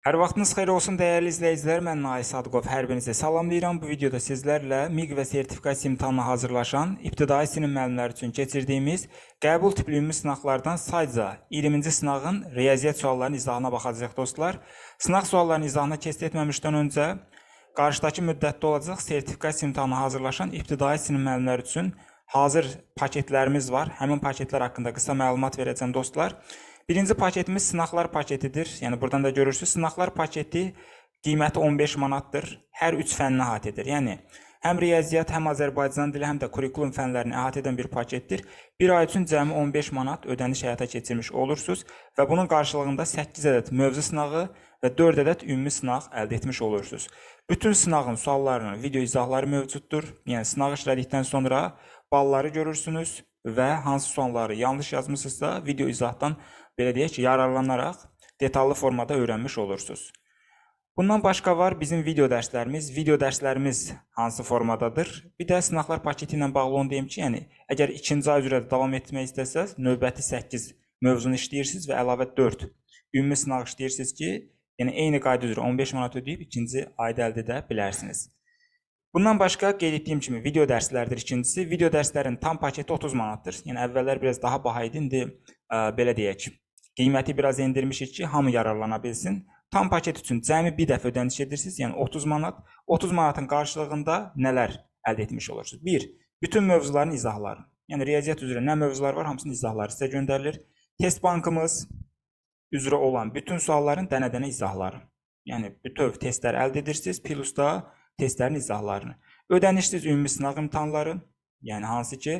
Hər vaxtınız xeyir olsun dəyərli izləyicilər. Mən Nay Sadqov hər birinizi salamlayıram. Bu videoda sizlərlə MİQ və sertifikasiya imtahanına hazırlaşan ibtidai sinif müəllimləri üçün keçirdiyimiz qəbul tipli ümumi sınaqlardan sayca 20-ci sınağın riyaziyyat suallarının izahına baxacağıq dostlar. Sınaq suallarının izahına keçid etməmişdən öncə qarşıdakı müddətdə olacaq sertifikasiya imtahanına hazırlaşan ibtidai sinif müəllimləri üçün hazır paketlərimiz var. Həmin paketlər haqqında qısa məlumat verəcəm dostlar. Birinci paketimiz sınaqlar paketidir. Yəni burdan da görürsüz, sınaqlar paketi qiyməti 15 manatdır. Hər 3 fənni əhatə edir. Yəni həm riyaziyyat, həm Azərbaycan dili, həm də kurikulum fənlərini əhatə edən bir paketdir. 1 ay üçün cəmi 15 manat ödəniş həyata keçirmiş olursunuz və bunun qarşılığında 8 ədəd mövzu sınağı və 4 ədəd ümumi sınaq əldə etmiş olursunuz. Bütün sınağın suallarının video izahları mövcuddur. Yəni sınaq işlədikdən sonra balları görürsünüz və hansı sualları yanlış yazmısınızsa video izahdan belə deyək ki, yararlanaraq detallı formada öyrənmiş olursunuz. Bundan başqa var bizim video dərslərimiz. Video dərslərimiz hansı formadadır? Bir də sınaqlar paketi ilə bağlı onu deyim ki, yəni əgər 2-ci ay üzrə davam etmək istəsəz, növbəti 8 mövzunu işləyirsiniz və əlavə 4 ümumi sınaq işləyirsiniz ki, yəni eyni qayda üzrə 15 manat ödəyib 2-ci ayda əldə edə bilərsiniz. Bundan başqa qeyd etdiyim kimi video dərslərdir ikincisi. Video dərslərin tam paketi 30 manatdır. Yəni əvvəllər biraz daha baha idi, indi ə, belə deyək, Qiyməti biraz endirmişik ki, hamı yararlana bilsin. Tam paket üçün cəmi bir dəfə ödəniş edirsiniz, yəni 30 manat. 30 manatın qarşılığında nələr əldə etmiş olursunuz? 1. Bütün mövzuların izahları. Yəni riyaziyyat üzrə nə mövzular var, hamısının izahları sizə göndərilir. Test bankımız üzrə olan bütün sualların dənə-dənə izahları. Yəni bütöv testlər əldə edirsiniz, plus da testlərin izahlarını. Ödənişsiz ümumi sınaq imtahanları, Yəni hansı ki,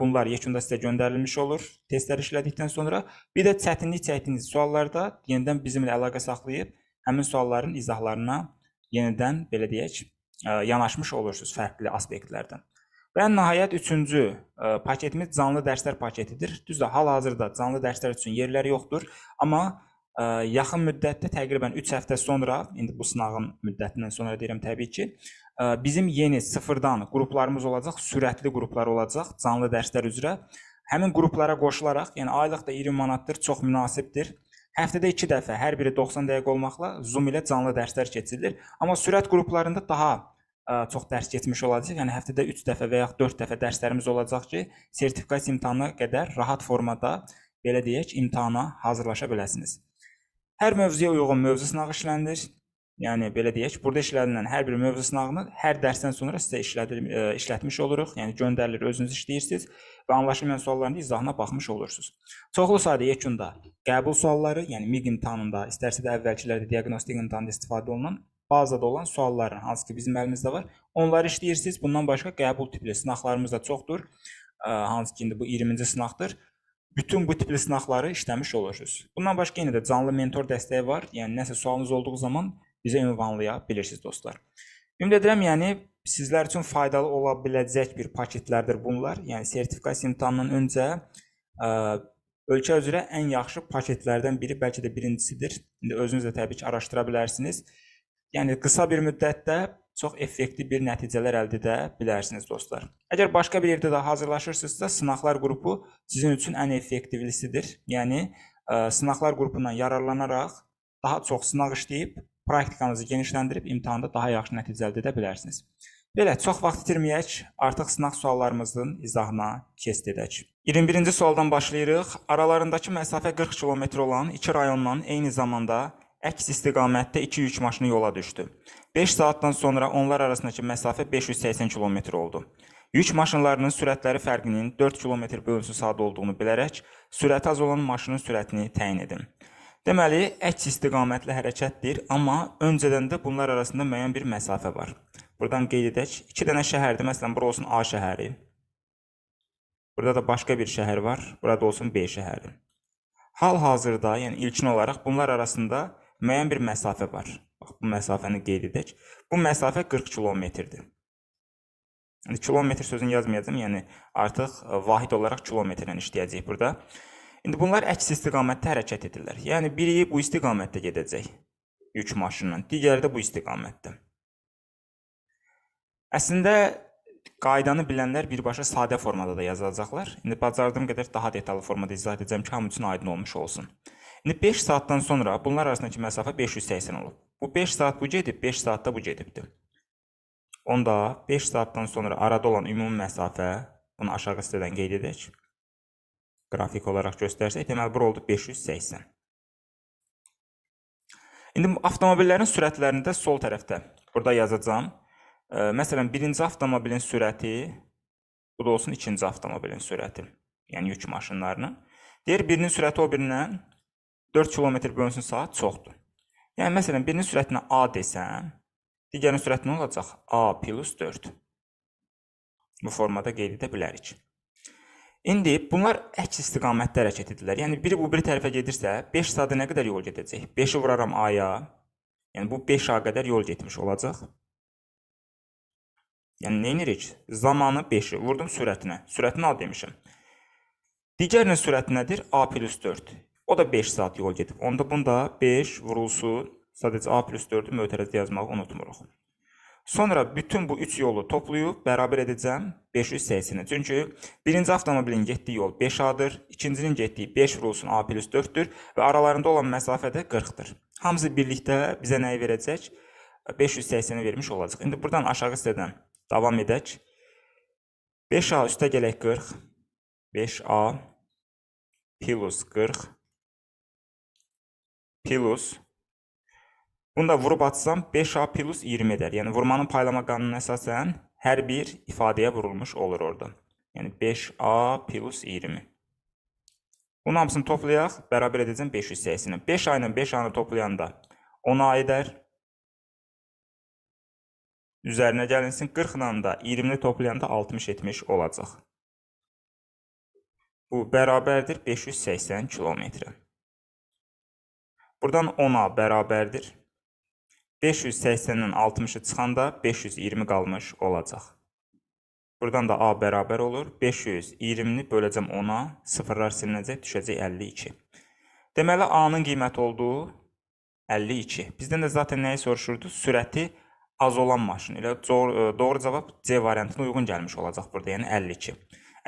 bunlar yekunda sizə göndərilmiş olur testlər işlədikdən sonra. Bir də çətinlik çəkdiyiniz suallarda yenidən bizimlə əlaqə saxlayıb həmin sualların izahlarına yenidən belə deyək, yanaşmış olursunuz fərqli aspektlərdən. Və nəhayət üçüncü paketimiz canlı dərslər paketidir. Düzdür, hal-hazırda canlı dərslər üçün yerlər yoxdur, amma yaxın müddətdə təqribən 3 həftə sonra, indi bu sınağın müddətindən sonra deyirəm təbii ki, bizim yeni sıfırdan qruplarımız olacaq, sürətli qruplar olacaq canlı dərslər üzrə. Həmin qruplara qoşularaq, yəni aylıq da 20 manatdır, çox münasibdir. Həftədə 2 dəfə, hər biri 90 dəqiqə olmaqla Zoom ilə canlı dərslər keçirilir. Amma sürət qruplarında daha ə, e, çox dərs keçmiş olacağıq. Yəni həftədə 3 dəfə və ya 4 dəfə dərslərimiz olacaq ki, sertifikasiya imtahanına qədər rahat formada, belə deyək, imtahana hazırlaşa biləsiniz. Hər mövzuya uyğun mövzu sınağı işlənilir. Yəni belə deyək, burada işlədilən hər bir mövzu sınağını hər dərsdən sonra sizə işlədir, ə, e, işlətmiş oluruq. Yəni göndərilir, özünüz işləyirsiniz və anlaşılmayan sualların izahına baxmış olursunuz. Çoxlu sayda yekunda qəbul sualları, yəni MİQ imtahanında, istərsə də əvvəlkilərdə diaqnostik imtahanında istifadə olunan bazada olan sualların, hansı ki bizim əlimizdə var, onları işləyirsiniz. Bundan başqa qəbul tipli sınaqlarımız da çoxdur. Ə, e, hansı ki indi bu 20-ci sınaqdır bütün bu tipli sınaqları işləmiş olursunuz. Bundan başqa yenə də canlı mentor dəstəyi var. Yəni nəsə sualınız olduğu zaman bizə ünvanlaya bilirsiniz dostlar. Ümid edirəm, yəni sizlər üçün faydalı ola biləcək bir paketlərdir bunlar. Yəni sertifikasiya imtahanından öncə ə, ölkə üzrə ən yaxşı paketlərdən biri, bəlkə də birincisidir. İndi özünüz də təbii ki, araşdıra bilərsiniz. Yəni qısa bir müddətdə çox effektiv bir nəticələr əldə edə bilərsiniz dostlar. Əgər başqa bir yerdə də hazırlaşırsınızsa, sınaqlar qrupu sizin üçün ən effektivlisidir. Yəni ə, sınaqlar qrupundan yararlanaraq daha çox sınaq işləyib praktikanızı genişləndirib imtahanda daha yaxşı nəticə əldə edə bilərsiniz. Belə, çox vaxt itirməyək, artıq sınaq suallarımızın izahına keçid edək. 21-ci sualdan başlayırıq. Aralarındakı məsafə 40 km olan iki rayondan eyni zamanda əks istiqamətdə 2 yük maşını yola düşdü. 5 saatdan sonra onlar arasındakı məsafə 580 km oldu. Yük maşınlarının sürətləri fərqinin 4 km/h olduğunu bilərək, sürəti az olan maşının sürətini təyin edin. Deməli, əks istiqamətli hərəkətdir, amma öncədən də bunlar arasında müəyyən bir məsafə var. Buradan qeyd edək, 2 dənə şəhərdir. Məsələn, bura olsun A şəhəri. Burada da başqa bir şəhər var. Burada olsun B şəhəri. Hal-hazırda, yəni ilkin olaraq bunlar arasında müəyyən bir məsafə var. Bax, bu məsafəni qeyd edək. Bu məsafə 40 kilometrdir. İndi kilometr sözünü yazmayacağam, yəni artıq vahid olaraq kilometrlə işləyəcəyik burada. İndi bunlar əks istiqamətdə hərəkət edirlər. Yəni biri bu istiqamətdə gedəcək yük maşınının, digəri də bu istiqamətdə. Əslində qaydanı bilənlər birbaşa sadə formada da yazılacaqlar. İndi bacardığım qədər daha detallı formada izah edəcəm ki, hamı üçün aydın olmuş olsun. İndi 5 saatdan sonra bunlar arasındakı məsafə 580 olub. Bu 5 saat bu gedib, 5 saatda bu gedibdi. Onda 5 saatdan sonra arada olan ümumi məsafə, bunu aşağı hissədən qeyd edək qrafik olaraq göstərsək, deməli bura oldu 580. İndi avtomobillərin sürətlərində sol tərəfdə burada yazacağam. E, məsələn, birinci avtomobilin sürəti bu da olsun ikinci avtomobilin sürəti. Yəni yük maşınlarının. Deyir birinin sürəti o birindən 4 km bölünsün saat çoxdur. Yəni məsələn, birinin sürətinə A desəm, digərinin sürəti nə olacaq? A + 4. Bu formada qeyd edə bilərik. İndi bunlar əks istiqamətdə hərəkət edirlər. Yəni biri bu biri tərəfə gedirsə, 5 saata nə qədər yol gedəcək? 5-i vuraram A-ya. Yəni bu 5A qədər yol getmiş olacaq. Yəni nə edirik? Zamanı 5-i vurdum sürətinə. Sürətini A demişəm. Digərinin sürəti nədir? A+4. O da 5 saat yol gedib. Onda bunda 5 vurulsun. Sadəcə A+4-ü mötərizə yazmağı unutmuruq. Sonra bütün bu 3 yolu toplayıb bərabər edəcəm 580-i. Çünki birinci avtomobilin getdiyi yol 5A-dır, ikincinin getdiyi 5 vurulsun A plus 4-dür və aralarında olan məsafə də 40-dır. Hamısı birlikdə bizə nəyi verəcək? 580-i vermiş olacaq. İndi buradan aşağı hissədən davam edək. 5A üstə gələk 40, 5A plus 40 plus Bunu da vurub atsam 5A plus 20 edər. Yəni vurmanın paylama qanununa əsasən hər bir ifadəyə vurulmuş olur orada. Yəni 5A plus 20. Bunun hamısını toplayaq, bərabər edəcəm 580-i. 5A ilə 5A-nı toplayanda 10A edər. Üzərinə gəlinsin 40 ilə də 20-ni toplayanda 60-70 olacaq. Bu bərabərdir 580 kilometrə. Buradan 10A bərabərdir 580-dən 60-ı çıxanda 520 qalmış olacaq. Buradan da A bərabər olur. 520-ni böləcəm 10-a, sıfırlar silinəcək, düşəcək 52. Deməli, A-nın qiyməti oldu 52. Bizdən də zaten nəyi soruşurdu? Sürəti az olan maşın. Elə e, doğru cavab C variantına uyğun gəlmiş olacaq burada, yəni 52.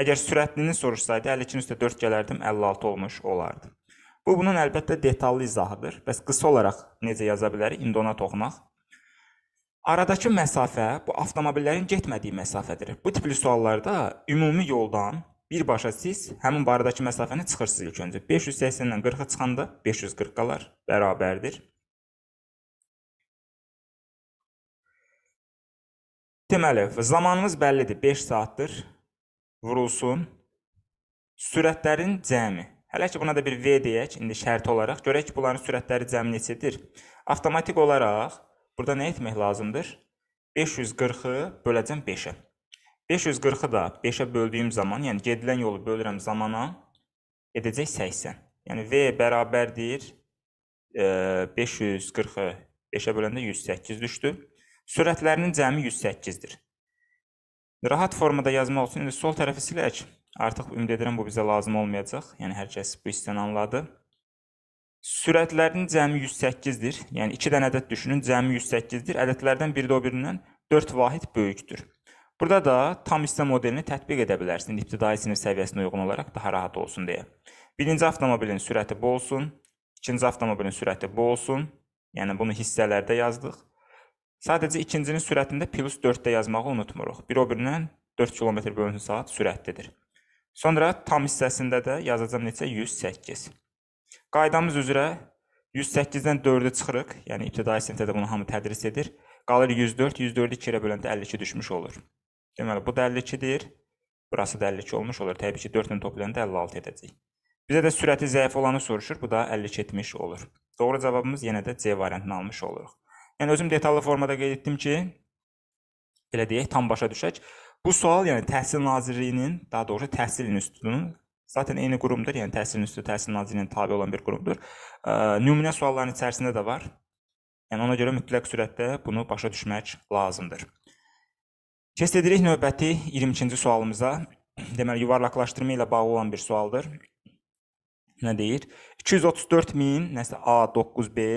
Əgər sürətlini soruşsaydı, 52-nin üstə 4 gələrdim, 56 olmuş olardı. Bu bunun əlbəttə detallı izahıdır. Bəs qısa olaraq necə yaza bilərik? İndi ona toxunaq. Aradakı məsafə bu avtomobillərin getmədiyi məsafədir. Bu tipli suallarda ümumi yoldan birbaşa siz həmin barədəki məsafəni çıxırsınız ilk öncə. 580-dən 40-a çıxanda 540 qalar, bərabərdir. Deməli, zamanımız bəllidir, 5 saatdır. Vurulsun. Sürətlərin cəmi Hələ ki, buna da bir V deyək, indi şərti olaraq. Görək ki, bunların sürətləri cəmi neçədir? Avtomatik olaraq burada nə etmək lazımdır? 540-ı böləcəm 5-ə. 540-ı da 5-ə böldüyüm zaman, yəni gedilən yolu bölürəm zamana, edəcək 80. Yəni V bərabərdir 540-ı e, 5-ə böləndə 108 düşdü. Sürətlərinin cəmi 108-dir. Rahat formada yazmaq üçün indi sol tərəfi silək. Artıq ümid edirəm bu bizə lazım olmayacaq. Yəni hər kəs bu hissəni anladı. Sürətlərin cəmi 108-dir. Yəni 2 dənə ədəd düşünün, cəmi 108-dir. Ədədlərdən biri də o birindən 4 vahid böyükdür. Burada da tam hissə modelini tətbiq edə bilərsiniz ibtidai sinif səviyyəsinə uyğun olaraq daha rahat olsun deyə. Birinci avtomobilin sürəti bu olsun, ikinci avtomobilin sürəti bu olsun. Yəni bunu hissələrdə yazdıq. Sadəcə ikincinin sürətində plus 4-də yazmağı unutmuruq. Bir o birindən 4 km/s sürətlidir. Sonra tam hissəsində də yazacam neçə? 108. Qaydamız üzrə 108-dən 4-ə çıxırıq. Yəni ibtidai sinifdə də bunu hamı tədris edir. Qalır 104, 104-ü 2-yə böləndə 52 düşmüş olur. Deməli bu da 52-dir. Burası da 52 olmuş olur. Təbii ki, 4-lə toplayanda 56 edəcək. Bizə də sürəti zəif olanı soruşur. Bu da 52 etmiş olur. Doğru cavabımız yenə də C variantını almış oluruq. Yəni özüm detallı formada qeyd etdim ki, belə deyək, tam başa düşək. Bu sual yəni Təhsil Nazirliyinin, daha doğrusu Təhsil İnstitutunun Zaten eyni qurumdur, yəni Təhsil İnstitutu Təhsil Nazirliyinin tabe olan bir qurumdur. Nümunə sualların içərisində də var. Yəni ona görə mütləq sürətdə bunu başa düşmək lazımdır. Keçid edirik növbəti 22-ci sualımıza. Deməli, yuvarlaqlaşdırma ilə bağlı olan bir sualdır. Nə deyir? 234.000, nəsə A9B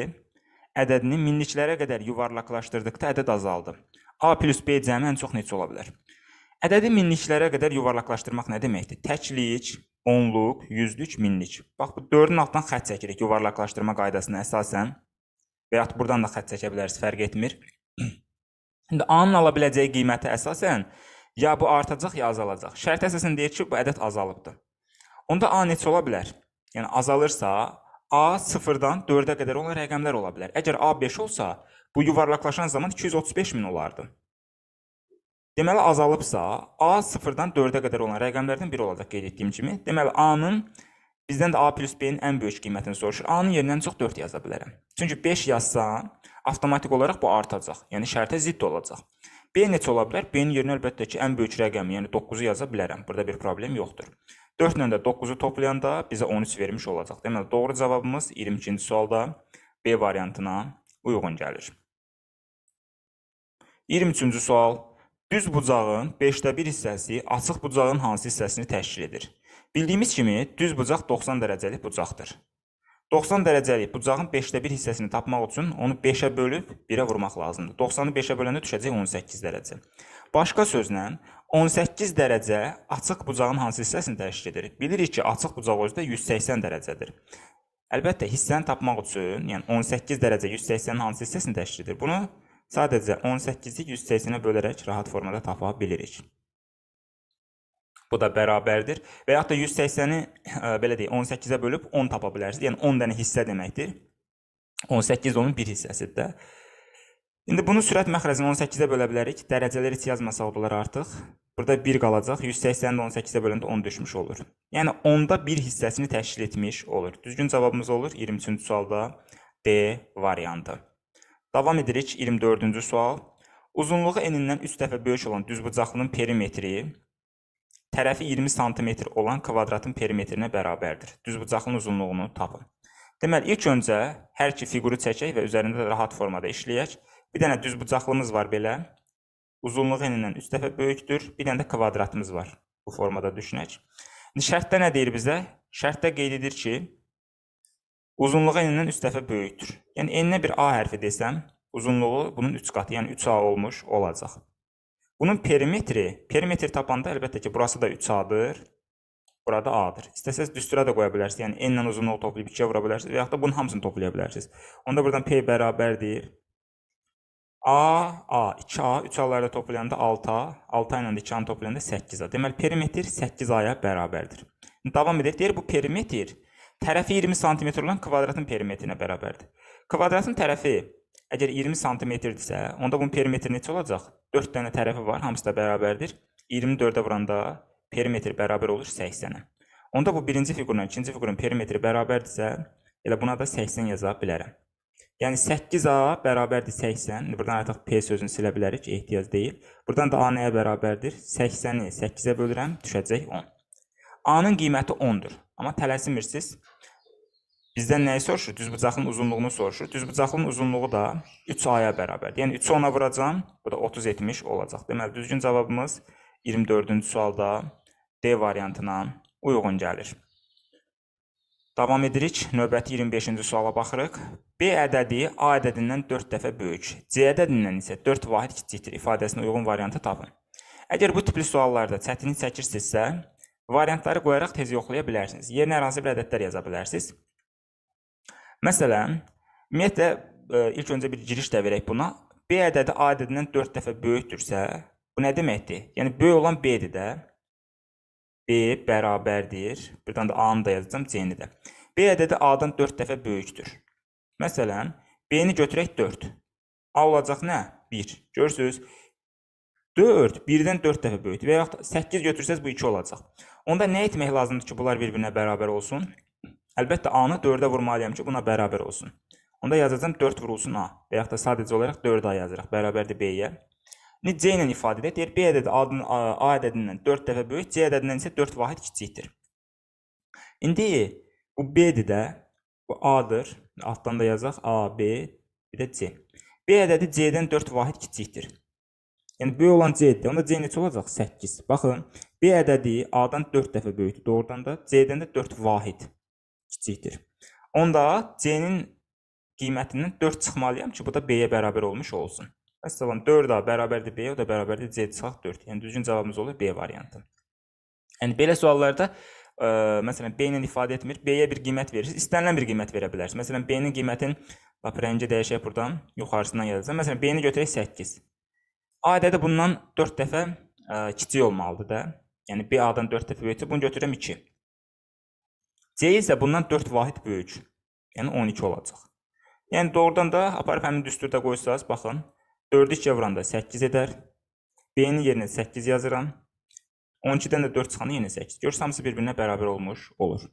ədədini minliklərə qədər yuvarlaqlaşdırdıqda ədəd azaldı. A + B cəmi ən çox neçə ola bilər? Ədədi minliklərə qədər yuvarlaqlaşdırmaq nə deməkdir? Təklik, onluq, yüzlük, minlik. Bax bu 4-ün altdan xətt çəkirik yuvarlaqlaşdırma qaydasına əsasən. Və ya buradan da xətt çəkə bilərsiniz, fərq etmir. İndi A-nın ala biləcəyi qiymətə əsasən ya bu artacaq ya azalacaq. Şərt əsasən deyir ki, bu ədəd azalıbdır. Onda A neçə ola bilər? Yəni azalırsa A 0-dan 4-ə qədər olan rəqəmlər ola bilər. Əgər A 5 olsa, bu yuvarlaqlaşan zaman 235 min olardı. Deməli azalıbsa, A 0-dan 4-ə qədər olan rəqəmlərdən biri olacaq qeyd etdiyim kimi. Deməli A-nın bizdən də A plus B-nin ən böyük qiymətini soruşur. A-nın yerinə ən çox 4 yaza bilərəm. Çünki 5 yazsam, avtomatik olaraq bu artacaq. Yəni şərtə zidd olacaq. B neçə ola bilər? B-nin yerinə əlbəttə ki, ən böyük rəqəmi, yəni 9-u yaza bilərəm. Burada bir problem yoxdur. 4 ilə də 9-u toplayanda bizə 13 vermiş olacaq. Deməli doğru cavabımız 22-ci sualda B variantına uyğun gəlir. 23-cü sual Düz bucağın 5də 1 hissəsi açıq bucağın hansı hissəsini təşkil edir? Bildiyimiz kimi, düz bucaq 90 dərəcəlik bucaqdır. 90 dərəcəlik bucağın 5də 1 hissəsini tapmaq üçün onu 5-ə bölüb 1-ə vurmaq lazımdır. 90-ı 5-ə böləndə düşəcək 18 dərəcə. Başqa sözlə, 18 dərəcə açıq bucağın hansı hissəsini təşkil edir? Bilirik ki, açıq bucaq özü də 180 dərəcədir. Əlbəttə, hissəni tapmaq üçün, yəni 18 dərəcə 180-in hansı hissəsini təşkil edir? Bunu Sadəcə 18-i 180-ə bölərək rahat formada tapa bilirik. Bu da bərabərdir və ya da 180-i belə deyək 18-ə bölüb 10 tapa bilərsiniz. Yəni 10 dənə hissə deməkdir. 18 onun bir hissəsidir də. İndi bunu sürət məxrəcini 18-ə bölə bilərik. Dərəcələri heç yazmasaq olar artıq. Burada 1 qalacaq. 180-i 18-ə böləndə 10 düşmüş olur. Yəni 10-da 1 hissəsini təşkil etmiş olur. Düzgün cavabımız olur 23-cü sualda D variantı. Davam edirik 24-cü sual. Uzunluğu enindən 3 dəfə böyük olan düzbucaqlının perimetri tərəfi 20 sm olan kvadratın perimetrinə bərabərdir. Düzbucaqlının uzunluğunu tapın. Deməli, ilk öncə hər iki fiquru çəkək və üzərində rahat formada işləyək. Bir dənə düzbucaqlımız var belə. Uzunluğu enindən 3 dəfə böyükdür. Bir dənə də kvadratımız var. Bu formada düşünək. İndi şərtdə nə deyir bizə? Şərtdə qeyd edir ki, uzunluğa n-dən 3 dəfə böyükdür. Yəni n-nə bir a hərfi desəm, uzunluğu bunun 3 qatı, yəni 3a olmuş olacaq. Bunun perimetri, perimetri tapanda əlbəttə ki, burası da 3a-dır. Burada a-dır. İstəsəz düstura da qoya bilərsiniz. Yəni n-lə uzunluğu toplayıb 2-yə vura bilərsiniz və yaxud da bunun hamısını toplaya bilərsiniz. Onda buradan p bərabərdir A, A, 2A, 3A-ları toplayanda 6A, 6A ilə 2A-nı toplayanda 8A. Deməli, perimetr 8A-ya bərabərdir. Davam edək. Deyir, bu perimetr tərəfi 20 sm olan kvadratın perimetrinə bərabərdir. Kvadratın tərəfi əgər 20 sm-dirsə, onda bunun perimetri neçə olacaq? 4 dənə tərəfi var, hamısı da bərabərdir. 24-ə vuranda perimetr bərabər olur 80-ə. Onda bu birinci fiqurla ikinci fiqurun perimetri bərabərdirsə, elə buna da 80 yaza bilərəm. Yəni 8A bərabərdir 80. Burdan artıq P sözünü silə bilərik, ehtiyac deyil. Burdan da A nəyə bərabərdir? 80-i 8-ə bölürəm, düşəcək 10. A-nın qiyməti 10-dur. Amma tələsmirsiniz, Bizdən nəyi soruşur? Düzbucaqlının uzunluğunu soruşur. Düzbucaqlının uzunluğu da 3 aya bərabərdir. Yəni 3-ü ona vuracam, bu da 30-70 olacaq. Deməli, düzgün cavabımız 24-cü sualda D variantına uyğun gəlir. Davam edirik. Növbəti 25-ci suala baxırıq. B ədədi A ədədindən 4 dəfə böyük, C ədədindən isə 4 vahid kiçikdir ifadəsinə uyğun variantı tapın. Əgər bu tipli suallarda çətinlik çəkirsinizsə, variantları qoyaraq tez yoxlaya bilərsiniz. Yerinə hər hansı bir ədədlər yaza bilərsiniz. Məsələn, ümumiyyətlə e, ilk öncə bir giriş də verək buna. B ədədi A ədədindən 4 dəfə böyükdürsə, bu nə deməkdir? Yəni böyük olan B-dir də. B bərabərdir. Birdən də A-nı da yazacağam, C-ni də. B ədədi A-dan 4 dəfə böyükdür. Məsələn, B-ni götürək 4. A olacaq nə? 1. Görürsüz? 4 1-dən 4 dəfə böyükdür və yaxud 8 götürsəz bu 2 olacaq. Onda nə etmək lazımdır ki, bunlar bir-birinə bərabər olsun? Əlbəttə A-nı 4-ə vurmalıyam ki, buna bərabər olsun. Onda yazacağam 4 vurulsun A və yaxud da sadəcə olaraq 4A yazırıq, bərabərdir B-yə. İndi C ilə ifadə edir. Deyir B ədədi adın, A ədədindən 4 dəfə böyük, C ədədindən isə 4 vahid kiçikdir. İndi bu B-dir də, bu A-dır. Altdan da yazaq A, B, bir də C. B ədədi C-dən 4 vahid kiçikdir. Yəni böyük olan C-dir. Onda C neçə olacaq? 8. Baxın, B ədədi A-dan 4 dəfə böyükdür. Doğrudan da C-dən də 4 vahid kiçikdir. Onda C-nin qiymətindən 4 çıxmalıyam ki, bu da B-yə bərabər olmuş olsun. Məsələn, 4A bərabərdir B-yə, o da bərabərdir C çıxaq 4. Yəni düzgün cavabımız olur B variantı. Yəni belə suallarda ə, e, məsələn B ilə ifadə etmir, B-yə bir qiymət verir. İstənilən bir qiymət verə bilərsiniz. Məsələn, B-nin qiymətin lap rəngi dəyişək burdan yuxarısından yazacağam. Məsələn, B-ni götürək 8. A ədədi bundan 4 dəfə ə, e, kiçik olmalıdır da. Yəni B A-dan 4 dəfə böyükdür. Bunu götürürəm 2. C isə bundan 4 vahid böyük, yəni 12 olacaq. Yəni doğrudan da aparıb həmin düsturda qoysanız, baxın, 4-ü 2-yə vuranda 8 edər. B-nin yerinə 8 yazıram. 12-dən də 4 çıxanda yenə 8. Görürsüz, hamısı bir-birinə bərabər olmuş olur.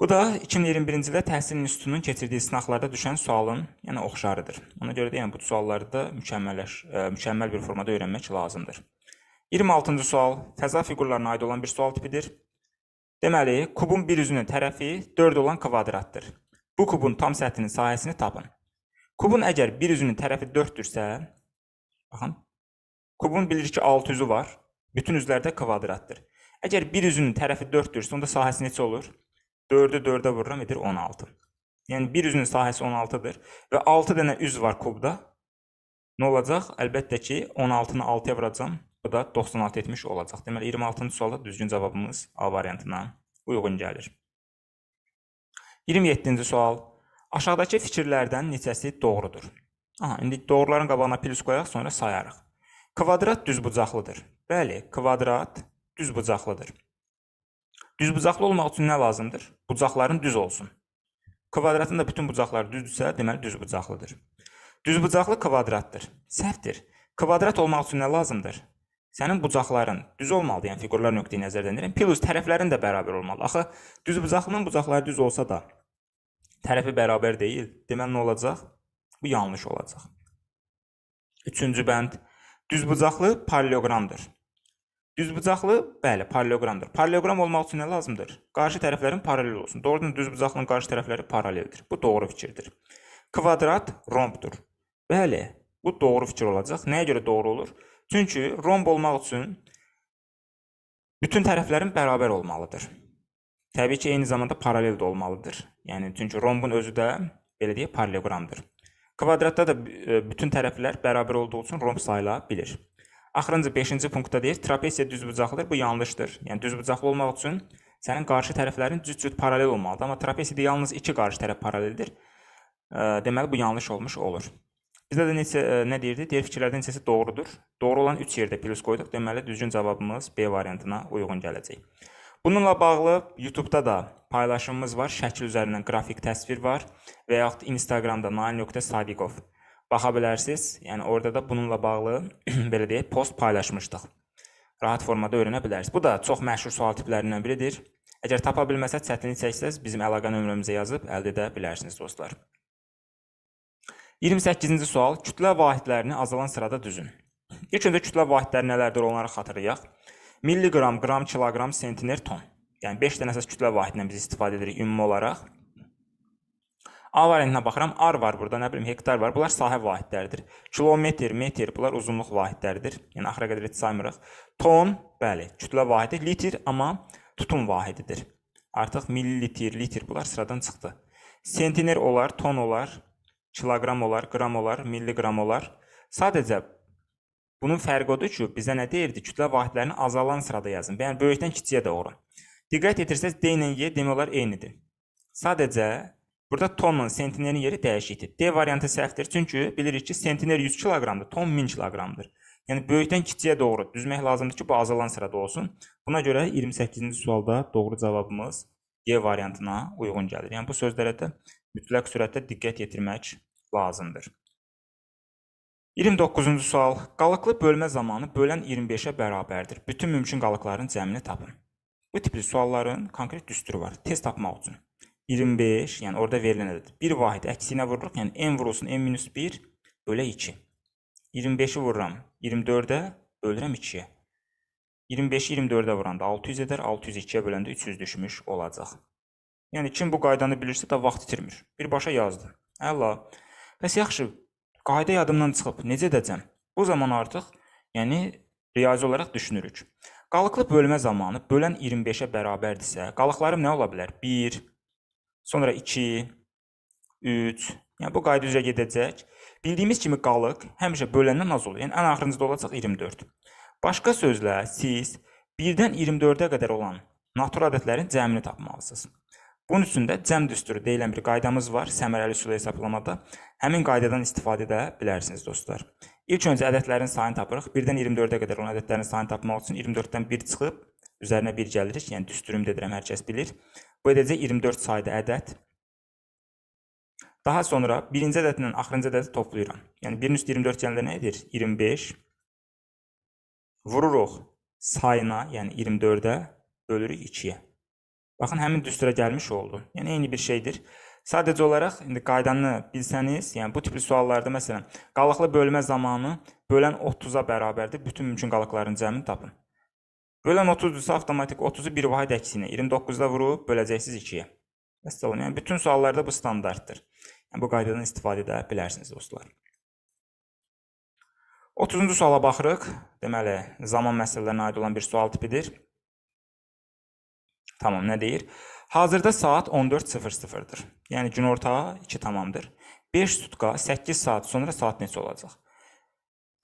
Bu da 2021-ci ildə təhsil institutunun keçirdiyi sınaqlarda düşən sualın, yəni oxşarıdır. Ona görə də yəni bu sualları da mükəmməlləş, ə, e, mükəmməl bir formada öyrənmək lazımdır. 26-cı sual fəza fiqurlarına aid olan bir sual tipidir. Deməli, kubun bir üzünün tərəfi 4 olan kvadratdır. Bu kubun tam səthinin sahəsini tapın. Kubun əgər bir üzünün tərəfi 4-dürsə, baxın, kubun bilir ki, 6 üzü var. Bütün üzlər də kvadratdır. Əgər bir üzünün tərəfi 4-dürsə, onda sahəsi necə olur? 4-ü 4-ə vururam, edir 16. Yəni bir üzünün sahəsi 16-dır və 6 dənə üz var kubda. Nə olacaq? Əlbəttə ki, 16-nı 6-ya vuracağam. Bu da 96 etmiş olacaq. Deməli 26-cı sualda düzgün cavabımız A variantına uyğun gəlir. 27-ci sual. Aşağıdakı fikirlərdən neçəsi doğrudur? Aha, indi doğruların qabağına plus qoyaq, sonra sayarıq. Kvadrat düzbucaqlıdır. Bəli, kvadrat düzbucaqlıdır. Düzbucaqlı olmaq üçün nə lazımdır? Bucaqların düz olsun. Kvadratın da bütün bucaqları düzdürsə, deməli düzbucaqlıdır. Düzbucaqlı kvadratdır. Səhvdir. Kvadrat olmaq üçün nə lazımdır? Sənin bucaqların düz olmalıdır, yəni fiqurlar nöqteyi nəzərdən deyirəm. Plus tərəflərin də bərabər olmalı. Axı düz bucaqlının bucaqları düz olsa da tərəfi bərabər deyil. Deməli nə olacaq? Bu yanlış olacaq. 3-cü bənd düz bucaqlı paraleloqramdır. Düz bucaqlı, bəli, paraleloqramdır. Paraleloqram olmaq üçün nə lazımdır? Qarşı tərəflərin paralel olsun. Doğrudan düz bucaqlının qarşı tərəfləri paraleldir. Bu doğru fikirdir. Kvadrat rombdur. Bəli, bu doğru fikir olacaq. Nəyə görə doğru olur? Çünki romb olmaq üçün bütün tərəflərin bərabər olmalıdır. Təbii ki, eyni zamanda paralel də olmalıdır. Yəni çünki rombun özü də belə deyək paraleloqramdır. Kvadratda da e, bütün tərəflər bərabər olduğu üçün romb sayıla bilər. Axırıncı 5-ci punktda deyir, trapesiya düzbucaqlıdır, bu yanlışdır. Yəni düzbucaqlı olmaq üçün sənin qarşı tərəflərin cüt-cüt paralel olmalıdır, amma trapesiyada yalnız iki qarşı tərəf paraleldir. E, deməli bu yanlış olmuş olur. Bizdə də neçə ə, e, nə deyirdi? Deyir fikirlərdən neçəsi doğrudur? Doğru olan 3 yerdə plus qoyduq. Deməli düzgün cavabımız B variantına uyğun gələcək. Bununla bağlı YouTube-da da paylaşımımız var. Şəkil üzərindən qrafik təsvir var və yaxud Instagram-da nail.sadiqov baxa bilərsiniz. Yəni orada da bununla bağlı belə deyək, post paylaşmışdıq. Rahat formada öyrənə bilərsiniz. Bu da çox məşhur sual tiplərindən biridir. Əgər tapa bilməsə, çətinlik çəksəz, bizim əlaqə nömrəmizə yazıb əldə edə bilərsiniz dostlar. 28-ci sual. Kütlə vahidlərini azalan sırada düzün. İlk öncə kütlə vahidləri nələrdir onları xatırlayaq. Milligram, qram, kiloqram, sentiner, ton. Yəni 5 dənə əsas kütlə vahidindən biz istifadə edirik ümumi olaraq. A variantına baxıram. R var burada, nə bilim, hektar var. Bunlar sahə vahidləridir. Kilometr, metr, bunlar uzunluq vahidləridir. Yəni axıra qədər heç saymırıq. Ton, bəli, kütlə vahidi. Litr amma tutum vahididir. Artıq millilitr, litr bunlar sıradan çıxdı. Sentiner olar, ton olar, kiloqram olar, qram olar, milliqram olar. Sadəcə bunun fərqi odur ki, bizə nə deyirdi? Kütlə vahidlərini azalan sırada yazın. Yəni böyükdən kiçiyə doğru. Diqqət etirsəz D ilə Y demək olar eynidir. Sadəcə burada tonla sentinerin yeri dəyişikdir. D variantı səhvdir, çünki bilirik ki, sentiner 100 kiloqramdır, ton 1000 kiloqramdır. Yəni böyükdən kiçiyə doğru düzmək lazımdır ki, bu azalan sırada olsun. Buna görə 28-ci sualda doğru cavabımız G variantına uyğun gəlir. Yəni bu sözlərə də mütləq sürətdə diqqət yetirmək lazımdır. 29-cu sual. Qalıqlı bölmə zamanı bölən 25-ə bərabərdir. Bütün mümkün qalıqların cəmini tapın. Bu tipli sualların konkret düsturu var. Tez tapmaq üçün. 25, yəni orada verilən ədəd. Bir vahid əksinə vururuq, yəni n vurulsun n-1 bölə 2. 25-i vururam 24-ə, bölürəm 2-yə. 25-i 24-ə vuranda 600 edər, 602-yə böləndə 300 düşmüş olacaq. Yəni kim bu qaydanı bilirsə də vaxt itirmir. Birbaşa yazdı. Əla. Bəs yaxşı, qayda yadımdan çıxıb. Necə edəcəm? Bu zaman artıq, yəni riyazi olaraq düşünürük. Qalıqlı bölmə zamanı bölən 25-ə bərabərdirsə, qalıqlarım nə ola bilər? 1, sonra 2, 3. Yəni bu qayda üzrə gedəcək. Bildiyimiz kimi qalıq həmişə böləndən az olur. Yəni ən axırıncıda olacaq 24. Başqa sözlə siz 1-dən 24-ə qədər olan natur ədədlərin cəmini tapmalısınız. Bunun üçün də cəm düsturu deyilən bir qaydamız var səmərəli üsul hesablamada. Həmin qaydadan istifadə edə bilərsiniz dostlar. İlk öncə ədədlərin sayını tapırıq. 1-dən 24-ə qədər olan ədədlərin sayını tapmaq üçün 24-dən 1 çıxıb üzərinə 1 gəlirik. Yəni düsturum dedirəm, hər kəs bilir. Bu edəcək 24 sayda ədəd. Daha sonra birinci ədədlə axırıncı ədədi toplayıram. Yəni 1-in üstü 24 gələndə nə edir? 25. Vururuq sayına, yəni 24-ə bölürük 2-yə. Baxın, həmin düsturə gəlmiş oldu. Yəni eyni bir şeydir. Sadəcə olaraq indi qaydanı bilsəniz, yəni bu tipli suallarda məsələn, qalıqlı bölmə zamanı bölən 30-a bərabərdir. Bütün mümkün qalıqların cəmini tapın. Bölən 30-dursa avtomatik 30-u bir vahid əksinə 29-da vurub böləcəksiniz 2-yə. Bəs olun. Yəni bütün suallarda bu standartdır. Yəni bu qaydadan istifadə edə bilərsiniz dostlar. 30-cu suala baxırıq. Deməli, zaman məsələlərinə aid olan bir sual tipidir. Tamam, nə deyir? Hazırda saat 14:00-dır. Yəni günorta 2 tamamdır. 5 sutka 8 saat sonra saat neçə olacaq?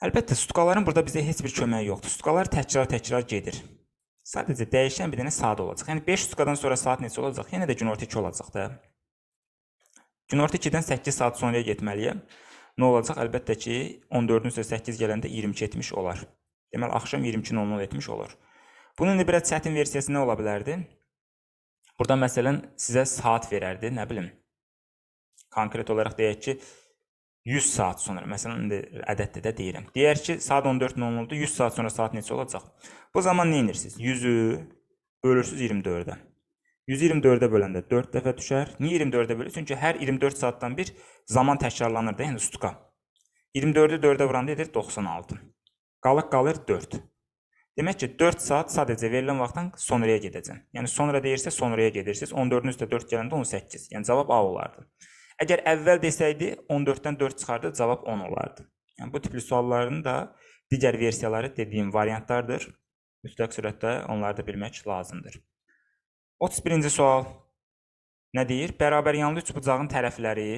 Əlbəttə sutkaların burada bizə heç bir köməyi yoxdur. Sutkalar təkrar-təkrar gedir. Sadəcə dəyişən bir dənə saat olacaq. Yəni 5 sutkadan sonra saat neçə olacaq? Yenə də günorta 2 olacaq da. Günorta 2-dən 8 saat sonraya getməliyəm. Nə olacaq? Əlbəttə ki, 14-ün üstə 8 gələndə 22 etmiş olar. Deməli axşam 22:00 etmiş olar. Bunun indi biraz çətin versiyası nə ola bilərdi? Burada məsələn sizə saat verərdi, nə bilim. Konkret olaraq deyək ki, 100 saat sonra, məsələn indi ədəddə də deyirəm. Deyər ki, saat 14:00-dur, 100 saat sonra saat neçə olacaq? Bu zaman nə edirsiniz? 100-ü bölürsüz 24-ə. 124-ə böləndə 4 dəfə düşər. Niyə 24-ə bölür? Çünki hər 24 saatdan bir zaman təkrarlanır da, yəni sutka. 24-ü 4-ə vuranda edir 96. Qalıq qalır 4. Demək ki, 4 saat sadəcə verilən vaxtdan sonraya gedəcəm. Yəni sonra deyirsə sonraya gedirsiniz. 14-ün üstə 4 gələndə 18. Yəni cavab A olardı. Əgər əvvəl desəydi 14-dən 4 çıxardı, cavab 10 olardı. Yəni bu tipli sualların da digər versiyaları dediyim variantlardır. Mütləq surətdə onları da bilmək lazımdır. 31-ci sual nə deyir? Bərabər yanlı üçbucağın tərəfləri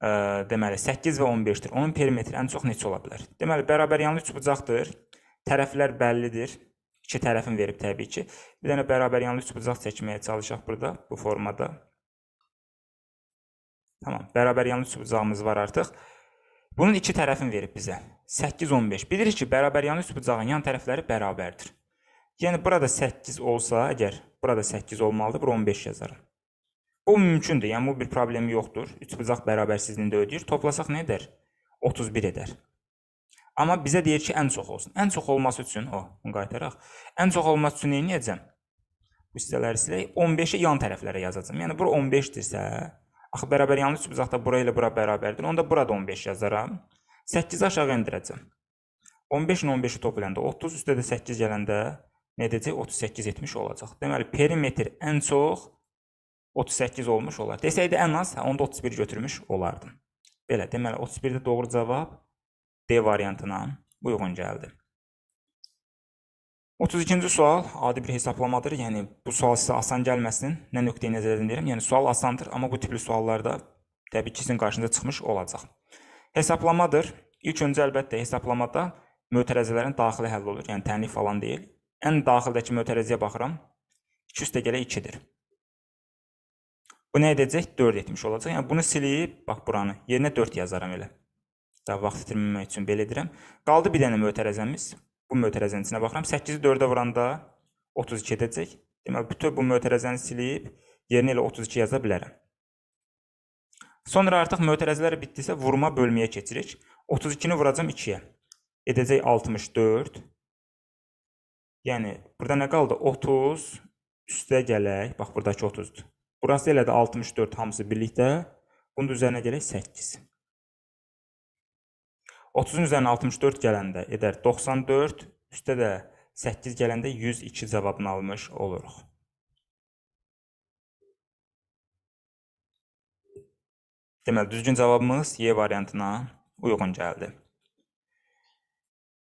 ə, e, deməli 8 və 15-dir. Onun perimetri ən çox neçə ola bilər? Deməli bərabər yanlı üçbucaqdır. Tərəflər bəllidir. İki tərəfin verib təbii ki. Bir dənə bərabər yanlı üçbucaq çəkməyə çalışaq burada bu formada. Tamam, bərabər yanlı üçbucağımız var artıq. Bunun iki tərəfin verib bizə. 8 15. Bilirik ki, bərabər yanlı üçbucağın yan tərəfləri bərabərdir. Yəni burada 8 olsa, əgər burada 8 olmalıdır, bura 15 yazaram. Bu mümkündür. Yəni bu bir problemi yoxdur. Üçbucaq bərabərsizliyində ödəyir. Toplasaq nə edər? 31 edər. Amma bizə deyir ki, ən çox olsun. Ən çox olması üçün o, oh, bunu qaytaraq. Ən çox olması üçün nə edəcəm? Bu hissələri silək, 15-i yan tərəflərə yazacağam. Yəni bura 15-dirsə, axı bərabər yanlı üçün uzaqda bura ilə bura bərabərdir. Onda bura da 15 yazaram. 8 aşağı endirəcəm. 15 ilə 15-i toplayanda 30, üstə də 8 gələndə nə edəcək? 38 70 olacaq. Deməli perimetr ən çox 38 olmuş olar. Desəydi ən az, hə, onda 31 götürmüş olardım. Belə, deməli 31-də doğru cavab D variantına uyğun gəldi. 32-ci sual adi bir hesablamadır. Yəni bu sual sizə asan gəlməsin. Nə nöqteyi nəzərdən deyirəm? Yəni sual asandır, amma bu tipli suallarda təbii ki, sizin qarşınıza çıxmış olacaq. Hesablamadır. İlk öncə əlbəttə hesablamada mötərizələrin daxili həll olur. Yəni tənif falan deyil. Ən daxildəki mötərizəyə baxıram. 2 üstə gələ 2-dir. Bu nə edəcək? 4 etmiş olacaq. Yəni bunu silib, bax buranı, yerinə 4 yazaram elə da vaxt itirməmək üçün belə edirəm. Qaldı bir dənə mötərizəmiz. Bu mötərizənin içinə baxıram. 8-i 4-ə vuranda 32 edəcək. Deməli bütün bu mötərizəni silib yerinə elə 32 yaza bilərəm. Sonra artıq mötərizələr bitdisə vurma bölməyə keçirik. 32-ni vuracam 2-yə. Edəcək 64. Yəni burada nə qaldı? 30 üstə gələk. Bax burdakı 30-dur. Burası elə də 64 hamısı birlikdə. Bunun üzərinə gələk 8. 30-un üzərinə 64 gələndə edər 94, üstə də 8 gələndə 102 cavabını almış oluruq. Deməli, düzgün cavabımız Y variantına uyğun gəldi.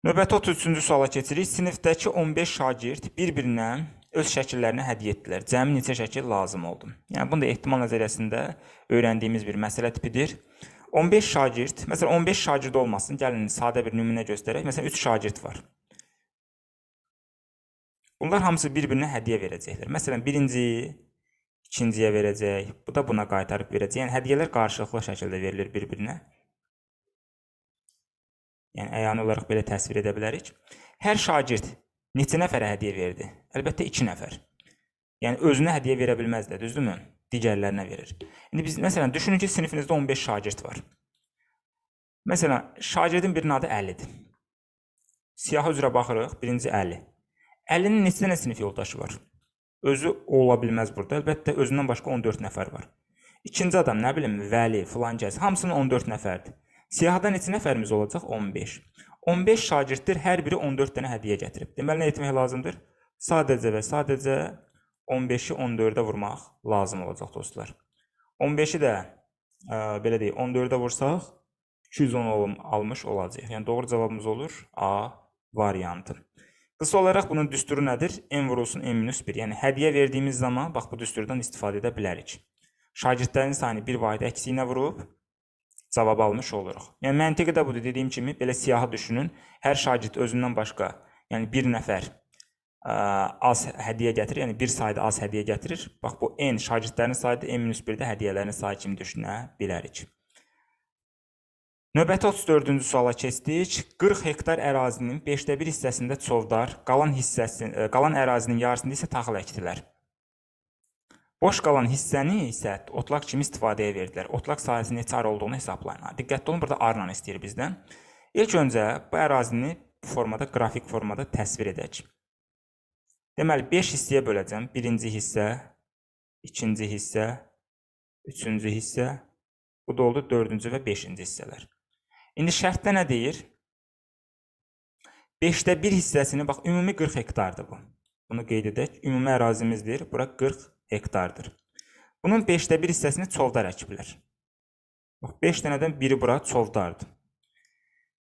Növbəti 33-cü suala keçirik. Sinifdəki 15 şagird bir-birinə öz şəkillərini hədiyyə etdilər. Cəmi neçə şəkil lazım oldu? Yəni, bunu da ehtimal nəzəriyyəsində öyrəndiyimiz bir məsələ tipidir. 15 şagird, məsələn 15 şagird olmasın. Gəlin sadə bir nümunə göstərək. Məsələn 3 şagird var. Bunlar hamısı bir-birinə hədiyyə verəcəklər. Məsələn, birinci ikinciyə verəcək, bu da buna qaytarıb verəcək. Yəni hədiyyələr qarşılıqlı şəkildə verilir bir-birinə. Yəni əyani olaraq belə təsvir edə bilərik. Hər şagird neçə nəfərə hədiyyə verdi? Əlbəttə 2 nəfər. Yəni özünə hədiyyə verə bilməzdi, düzdürmü? digərlərinə verir. İndi biz məsələn düşünün ki, sinifinizdə 15 şagird var. Məsələn, şagirdin birinin adı 50-dir. Siyaha üzrə baxırıq, birinci 50. 50-nin neçə dənə sinif yoldaşı var? Özü ola bilməz burada. Əlbəttə özündən başqa 14 nəfər var. İkinci adam, nə bilim, Vəli, filan kəs, hamısının 14 nəfərdir. Siyahıda neçə nəfərimiz olacaq? 15. 15 şagirddir, hər biri 14 dənə hədiyyə gətirib. Deməli nə etmək lazımdır? Sadəcə və sadəcə 15-i 14-ə vurmaq lazım olacaq dostlar. 15-i də ə, e, belə deyək, 14-ə vursaq 210 olum, almış olacaq. Yəni doğru cavabımız olur A variantı. Qısa olaraq bunun düsturu nədir? M vurulsun M-1. Yəni hədiyyə verdiyimiz zaman bax bu düsturdan istifadə edə bilərik. Şagirdlərin sayını bir vahid əksiliyinə vurub cavab almış oluruq. Yəni məntiqi də budur. Dediyim kimi belə siyahı düşünün. Hər şagird özündən başqa, yəni bir nəfər ə, az hədiyyə gətirir, yəni bir sayda az hədiyyə gətirir. Bax bu n şagirdlərin sayıdır, n-1-də hədiyyələrin sayı kimi düşünə bilərik. Növbəti 34-cü suala keçdik. 40 hektar ərazinin 5də 1 hissəsində çovdar, qalan hissəsi, qalan ərazinin yarısında isə taxıl əkdilər. Boş qalan hissəni isə otlaq kimi istifadəyə verdilər. Otlaq sahəsi neçə ar olduğunu hesablayın. Diqqətli olun, burada arla istəyir bizdən. İlk öncə bu ərazini bu formada qrafik formada təsvir edək. Deməli, 5 hissəyə böləcəm. Birinci hissə, ikinci hissə, üçüncü hissə, bu da oldu dördüncü və beşinci hissələr. İndi şərtdə nə deyir? 5-də 1 hissəsini, bax, ümumi 40 hektardır bu. Bunu qeyd edək, ümumi ərazimizdir, bura 40 hektardır. Bunun 5-də 1 hissəsini çovdar əkiblər. Bax, 5 dənədən biri bura çovdardır.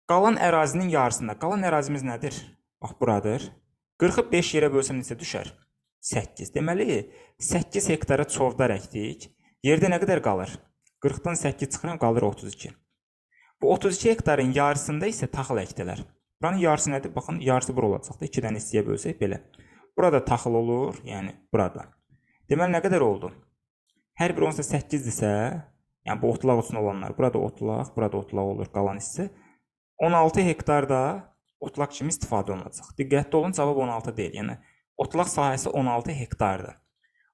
Qalan ərazinin yarısında, qalan ərazimiz nədir? Bax, buradır. 40-ı 5 yerə bölsəm neçə düşər? 8. Deməli, 8 hektarı çovdar əkdik. Yerdə nə qədər qalır? 40-dan 8 çıxıram, qalır 32. Bu 32 hektarın yarısında isə taxıl əkdilər. Buranın yarısı nədir? Baxın, yarısı bura olacaq da 2 dənə hissəyə bölsək belə. Burada taxıl olur, yəni burada. Deməli nə qədər oldu? Hər bir 18 idisə, yəni bu otlaq üçün olanlar, burada otlaq, burada otlaq olur qalan hissə. 16 hektarda otlaq kimi istifadə olunacaq. Diqqətli olun, cavab 16 deyil. Yəni otlaq sahəsi 16 hektardır.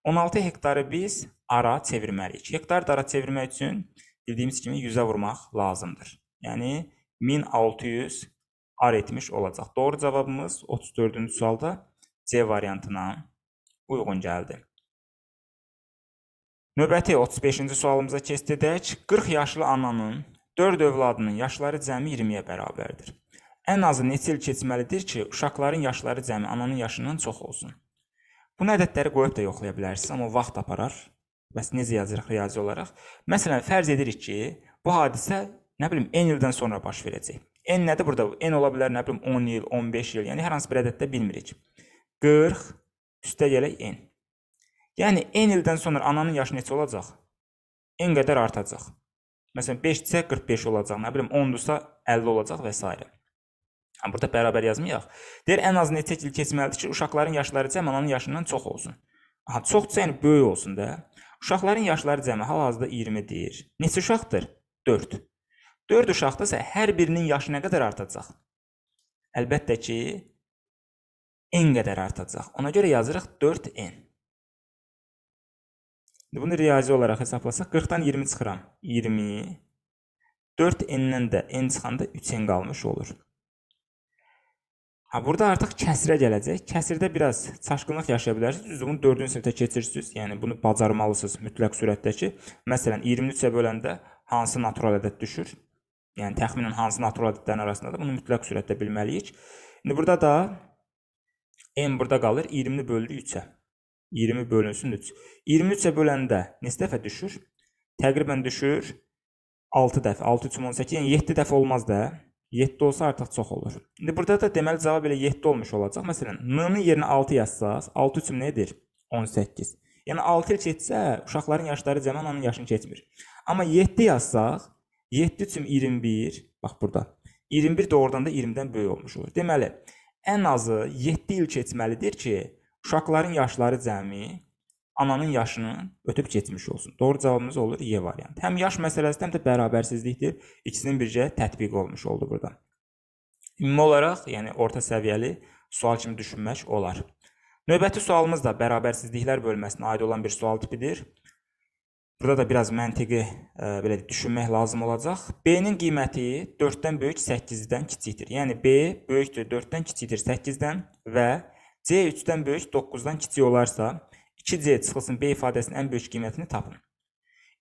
16 hektarı biz ara çevirməliyik. Hektar dara çevirmək üçün bildiyimiz kimi 100-ə vurmaq lazımdır. Yəni 1600 ar etmiş olacaq. Doğru cavabımız 34-cü sualda C variantına uyğun gəldi. Növbəti 35-ci sualımıza keçid edək. 40 yaşlı ananın 4 övladının yaşları cəmi 20-yə bərabərdir ən azı neçə il keçməlidir ki, uşaqların yaşları cəmi ananın yaşından çox olsun. Bunu ədədləri qoyub da yoxlaya bilərsiniz, amma vaxt aparar. Bəs necə yazırıq riyazi olaraq? Məsələn, fərz edirik ki, bu hadisə nə bilim n ildən sonra baş verəcək. N nədir burada? N ola bilər nə bilim 10 il, 15 il, yəni hər hansı bir ədəddə bilmirik. 40 üstə gələk n. Yəni n ildən sonra ananın yaşı neçə olacaq? N qədər artacaq. Məsələn 5-dirsə 45 olacaq, nə bilim 10-dursa 50 olacaq və s. Burada bərabər yazmayaq. Deyir, ən az neçə il keçməlidir ki, uşaqların yaşları cəmi ananın yaşından çox olsun. Aha, çoxdursa, yəni böyük olsun da. Uşaqların yaşları cəmi hal-hazırda 20-dir. Neçə uşaqdır? 4. 4 uşaqdasa hər birinin yaşı nə qədər artacaq? Əlbəttə ki, n qədər artacaq. Ona görə yazırıq 4n. Bunu riyazi olaraq hesablasaq 40-dan 20 çıxıram. 20 4n-dən də n çıxanda 3n qalmış olur. Ha, burada artıq kəsirə gələcək. Kəsirdə biraz çaşqınlıq yaşaya bilərsiniz. Düzdür, bunu 4-cü sinifdə keçirsiniz. Yəni bunu bacarmalısınız mütləq sürətdə ki, məsələn 23-ə böləndə hansı natural ədəd düşür? Yəni təxminən hansı natural ədədlərin arasındadır? Bunu mütləq sürətdə bilməliyik. İndi burada da n burada qalır 20-ni böldü 3-ə. 20 bölünsün 3. 23-ə böləndə neçə dəfə düşür? Təqribən düşür 6 dəfə. 6 3 18, yəni 7 dəfə olmaz da. 7 olsa artıq çox olur. İndi burada da deməli cavab elə 7 olmuş olacaq. Məsələn, n-nin yerinə 6 yazsaz, 6 3 nə edir? 18. Yəni 6 il keçsə, uşaqların yaşları cəmi onun yaşını keçmir. Amma 7 yazsaq, 7 3 21, bax burada. 21 doğrudan da 20-dən böyük olmuş olur. Deməli, ən azı 7 il keçməlidir ki, uşaqların yaşları cəmi ananın yaşını ötüb getmiş olsun. Doğru cavabımız olur Y variantı. Həm yaş məsələsi, həm də bərabərsizlikdir. İkisinin bircə tətbiq olmuş oldu burada. Ümumi olaraq, yəni orta səviyyəli sual kimi düşünmək olar. Növbəti sualımız da bərabərsizliklər bölməsinə aid olan bir sual tipidir. Burada da biraz məntiqi e, belə düşünmək lazım olacaq. B-nin qiyməti 4-dən böyük 8-dən kiçikdir. Yəni B böyükdür 4-dən kiçikdir 8-dən və C 3-dən böyük 9-dan kiçik olarsa, 2C çıxılsın B ifadəsinin ən böyük qiymətini tapın.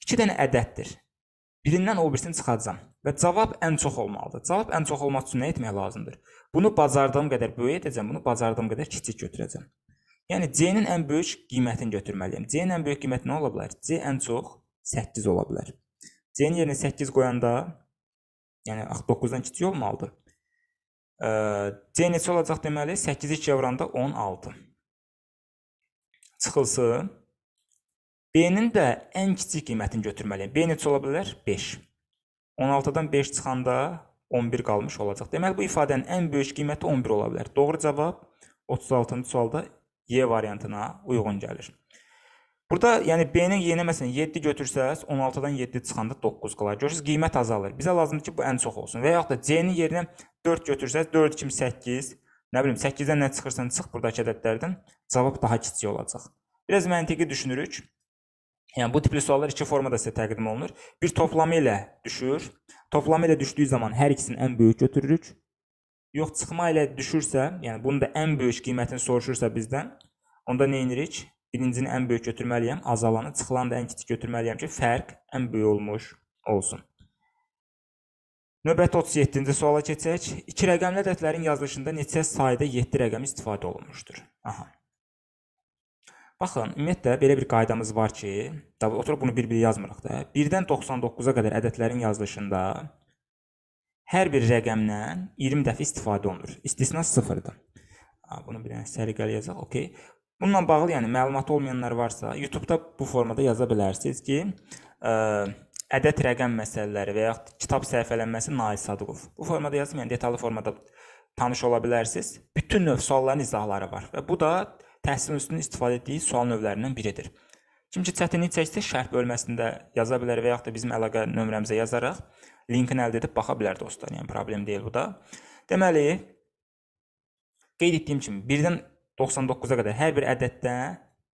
2 dənə ədəddir. Birindən o birisini çıxacağam və cavab ən çox olmalıdır. Cavab ən çox olması üçün nə etmək lazımdır? Bunu bacardığım qədər böyük edəcəm, bunu bacardığım qədər kiçik götürəcəm. Yəni C-nin ən böyük qiymətini götürməliyəm. C-nin ən böyük qiyməti nə ola bilər? C ən çox 8 ola bilər. C-nin yerinə 8 qoyanda, yəni 9-dan kiçik olmalıdır. C neçə olacaq deməli? 8-i 2-yə vuranda 16 çıxılsın. B-nin də ən kiçik qiymətini götürməliyəm. B neçə ola bilər? 5. 16-dan 5 çıxanda 11 qalmış olacaq. Deməli bu ifadənin ən böyük qiyməti 11 ola bilər. Doğru cavab 36-cı sualda Y variantına uyğun gəlir. Burada, yəni B-nin yerinə məsələn 7 götürsəz, 16-dan 7 çıxanda 9 qalar. Görürsüz, qiymət azalır. Bizə lazımdır ki, bu ən çox olsun. Və yaxud da C-nin yerinə 4 götürsəz, 4 kimi 8, Nə bilim 8-dən nə çıxırsan çıx burdakı ədədlərdən cavab daha kiçik olacaq. Biraz məntiqi düşünürük. Yəni bu tipli suallar iki formada sizə təqdim olunur. Bir toplamı ilə düşür. Toplamı ilə düşdüyü zaman hər ikisini ən böyük götürürük. Yox çıxma ilə düşürsə, yəni bunun da ən böyük qiymətini soruşursa bizdən, onda nə edirik? Birincini ən böyük götürməliyəm, azalanı, çıxılanı da ən kiçik götürməliyəm ki, fərq ən böyük olmuş olsun. Növbəti 37-ci suala keçək. 2 rəqəmli ədədlərin yazılışında neçə sayda 7 rəqəm istifadə olunmuşdur? Aha. Baxın, ümumiyyətlə belə bir qaydamız var ki, da oturub bunu bir-bir yazmırıq da. 1-dən 99-a qədər ədədlərin yazılışında hər bir rəqəmdən 20 dəfə istifadə olunur. İstisna 0-dır. Bunu bir dənə səliqəli yazaq. Okay. Bununla bağlı, yəni məlumatı olmayanlar varsa, YouTube-da bu formada yaza bilərsiniz ki, ə, ədəd rəqəm məsələləri və yaxud kitab səhifələnməsi Nail Sadıqov. Bu formada yazım, yəni detallı formada tanış ola bilərsiniz. Bütün növ sualların izahları var və bu da təhsil üstünün istifadə etdiyi sual növlərindən biridir. Kim ki çətinlik çəksə şərh bölməsində yaza bilər və yaxud da bizim əlaqə nömrəmizə yazaraq linkini əldə edib baxa bilər dostlar. Yəni problem deyil bu da. Deməli qeyd etdiyim kimi 1-dən 99-a qədər hər bir ədəddə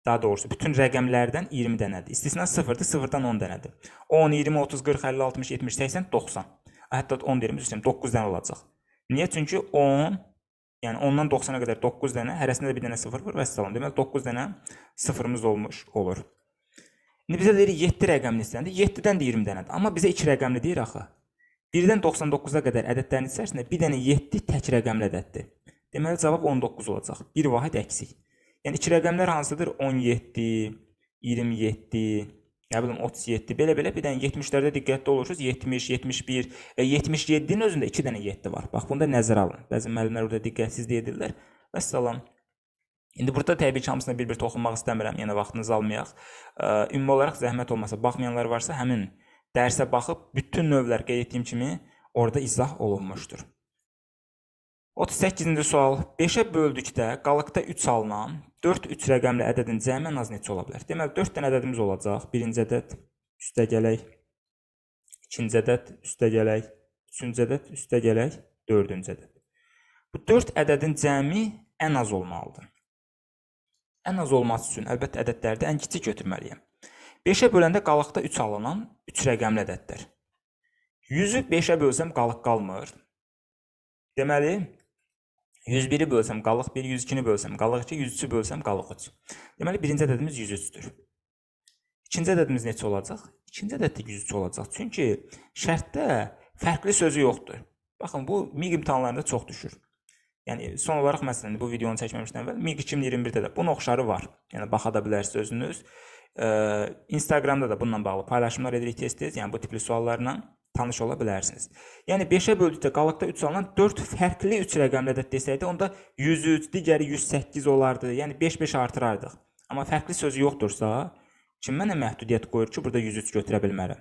Daha doğrusu bütün rəqəmlərdən 20 dənədir. İstisna 0-dır, 0-dan 10 dənədir. 10, 20, 30, 40, 50, 60, 70, 80, 90. Hətta 10 deyirəm, üzr istəyirəm, 9 dənə olacaq. Niyə? Çünki 10, yəni 10-dan 90-a qədər 9 dənə, hərəsində də 1 dənə 0 var və salam. Deməli 9 dənə 0-ımız olmuş olur. İndi bizə deyir 7 rəqəmli istənildi. 7-dən də 20 dənədir. Amma bizə 2 rəqəmli deyir axı. 1-dən 99-a qədər ədədlərin içərisində bir dənə 7 tək rəqəmli ədəddir. Deməli cavab 19 olacaq. Bir vahid əksik. Yəni iki rəqəmlər hansıdır? 17, 27, nə bilim 37 belə-belə bir dənə 70-lərdə diqqətli olursunuz. 70, 71 və 77-nin özündə 2 dənə 7 var. Bax bunu da nəzərə alın. Bəzi müəllimlər orada diqqətsizlik edirlər. Vəssalam. İndi burada təbii ki, hamısına bir-bir toxunmaq istəmirəm, yəni vaxtınızı almayaq. E, ümumi olaraq zəhmət olmasa, baxmayanlar varsa, həmin dərsə baxıb bütün növlər qeyd etdiyim kimi orada izah olunmuşdur. 38-ci sual. 5-ə böldükdə qalıqda 3 alınan 4 3 rəqəmli ədədin cəmi ən az neçə ola bilər? Deməli 4 dənə ədədimiz olacaq. Birinci ədəd üstə gələk. İkinci ədəd üstə gələk. Üçüncü ədəd üstə gələk. Dördüncü ədəd. Bu 4 ədədin cəmi ən az olmalıdır. Ən az olması üçün əlbəttə ədədlərdə ən kiçik götürməliyəm. 5-ə böləndə qalıqda 3 alınan 3 rəqəmli ədəddir. 100-ü 5-ə bölsəm qalıq qalmır. Deməli 101-i bölsəm qalıq 1, 102-ni bölsəm qalıq 2, 103-ü bölsəm qalıq 3. Deməli birinci ədədimiz 103-dür. İkinci ədədimiz neçə olacaq? İkinci ədəd də 103 olacaq. Çünki şərtdə fərqli sözü yoxdur. Baxın bu miq imtahanlarında çox düşür. Yəni son olaraq məsələn bu videonu çəkməmişdən əvvəl MiG 2021-də də bunun oxşarı var. Yəni baxa da bilərsiniz özünüz. Ee, Instagramda da bununla bağlı paylaşımlar edirik tez-tez, yəni bu tipli suallarla tanış ola bilərsiniz. Yəni 5-ə böldükdə qalıqda 3 alınan 4 fərqli 3 rəqəmli ədəd desəydi, onda 103, digəri 108 olardı. Yəni 5-5 artırardıq. Amma fərqli sözü yoxdursa, kim mənə məhdudiyyət qoyur ki, burada 103 götürə bilmərəm?